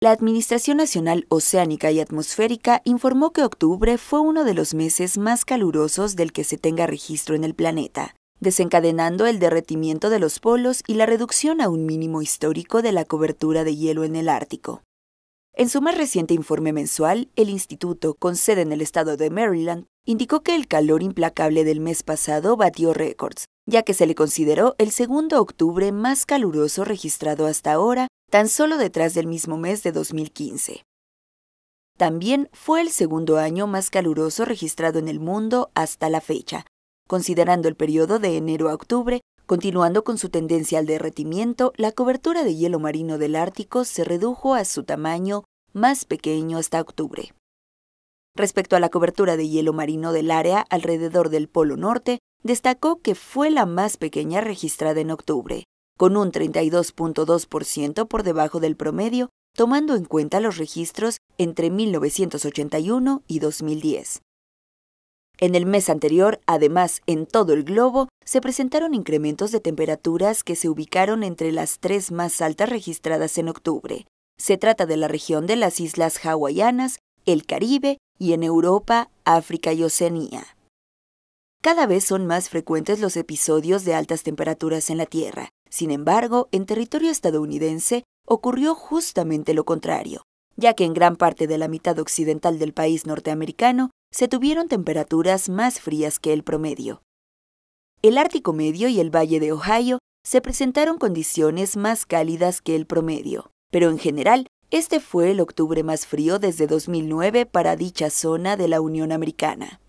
La Administración Nacional Oceánica y Atmosférica informó que octubre fue uno de los meses más calurosos del que se tenga registro en el planeta, desencadenando el derretimiento de los polos y la reducción a un mínimo histórico de la cobertura de hielo en el Ártico. En su más reciente informe mensual, el instituto, con sede en el estado de Maryland, indicó que el calor implacable del mes pasado batió récords, ya que se le consideró el segundo octubre más caluroso registrado hasta ahora tan solo detrás del mismo mes de 2015. También fue el segundo año más caluroso registrado en el mundo hasta la fecha, considerando el periodo de enero a octubre, continuando con su tendencia al derretimiento, la cobertura de hielo marino del Ártico se redujo a su tamaño más pequeño hasta octubre. Respecto a la cobertura de hielo marino del área alrededor del Polo Norte, destacó que fue la más pequeña registrada en octubre, con un 32.2% por debajo del promedio, tomando en cuenta los registros entre 1981 y 2010. En el mes anterior, además, en todo el globo, se presentaron incrementos de temperaturas que se ubicaron entre las tres más altas registradas en octubre. Se trata de la región de las Islas Hawaianas, el Caribe y en Europa, África y Oceanía. Cada vez son más frecuentes los episodios de altas temperaturas en la Tierra, sin embargo, en territorio estadounidense ocurrió justamente lo contrario, ya que en gran parte de la mitad occidental del país norteamericano se tuvieron temperaturas más frías que el promedio. El Ártico Medio y el Valle de Ohio se presentaron condiciones más cálidas que el promedio, pero en general, este fue el octubre más frío desde 2009 para dicha zona de la Unión Americana.